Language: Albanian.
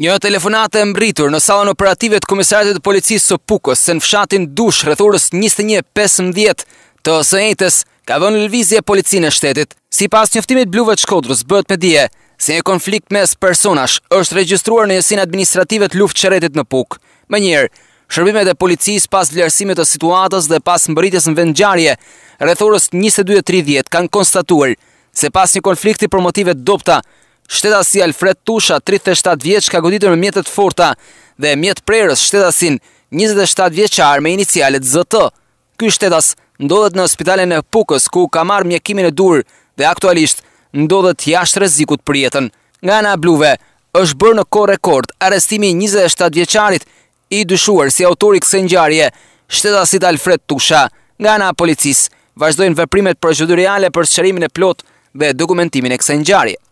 Një telefonatë e mbritur në salën operative të komisariatit të policisë së Pukës, se në fshatin Dush rreth orës 21:15 të snt ka vënë lëvizje policinë e shtetit. Sipas njoftimit bluvë të Shkodrës bëhet me dije se një konflikt mes personash është regjistruar në yjen administrative të Luftçerretit në Pukë. Mëngjer, shërbimet e policisë pas vlerësimit të situatës dhe pas mbritjes në vendngjarje rreth orës 22:30 kanë konstatuar se pas një konflikti për motive dobta shtetasi Alfred Tusha, 37 vjeç, ka goditur me mjetët forta dhe mjet prerës shtetasin 27 vjeçar me inicialet ZT. Ky shtetas ndodhet në spitalin e Pukës ku ka marrë mjekimin e dur dhe aktualisht ndodhet jashtë rrezikut për jetën. Nga ana Bluve është bërë në kohë rekord arrestimi 27 vjeçarit i dyshuar si autori i kësaj ngjarje, shtetasit Alfred Tusha. Nga ana policisë vazhdojnë veprimet procedurale për shërimin e plot dhe dokumentimin e kësaj ngjarje.